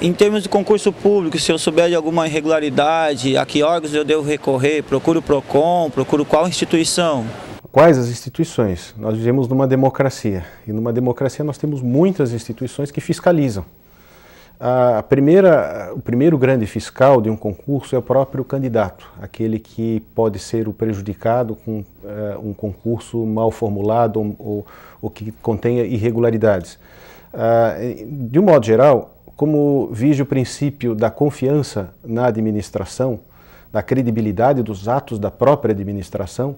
Em termos de concurso público, se eu souber de alguma irregularidade, a que órgãos eu devo recorrer? Procuro o PROCON, procuro qual instituição? Quais as instituições? Nós vivemos numa democracia. E numa democracia nós temos muitas instituições que fiscalizam. A primeira, o primeiro grande fiscal de um concurso é o próprio candidato, aquele que pode ser o prejudicado com uh, um concurso mal formulado ou, ou, que contenha irregularidades. Uh, de um modo geral, como vige o princípio da confiança na administração, da credibilidade dos atos da própria administração,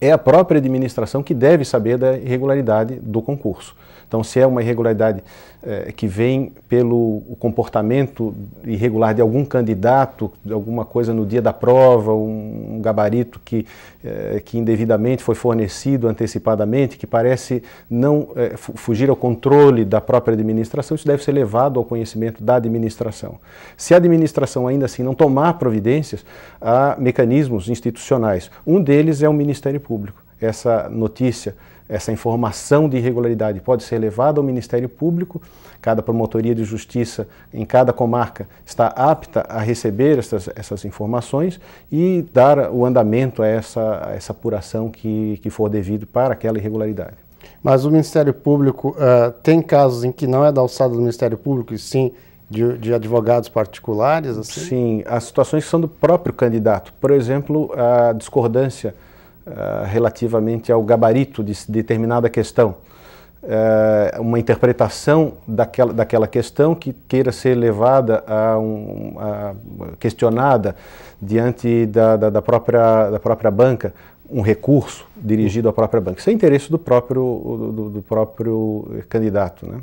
é a própria administração que deve saber da irregularidade do concurso. Então, se é uma irregularidade eh, que vem pelo comportamento irregular de algum candidato, de alguma coisa no dia da prova, um, um gabarito que, eh, que indevidamente foi fornecido antecipadamente, que parece não eh, fugir ao controle da própria administração, isso deve ser levado ao conhecimento da administração. Se a administração ainda assim não tomar providências, há mecanismos institucionais. Um deles é o Ministério Público. Essa notícia, essa informação de irregularidade pode ser levada ao Ministério Público. Cada promotoria de justiça em cada comarca está apta a receber essas, essas informações e dar o andamento a essa, a essa apuração que, que for devido para aquela irregularidade. Mas o Ministério Público uh, tem casos em que não é da alçada do Ministério Público, e sim de, de, advogados particulares? Assim? Sim, as situações são do próprio candidato. Por exemplo, a discordância eh, relativamente ao gabarito de determinada questão. Uh, uma interpretação daquela, daquela questão que queira ser levada a, um, a questionada diante da, da, da, própria, da própria banca, um recurso dirigido à própria banca. Isso é interesse do próprio, do, do próprio candidato. Né?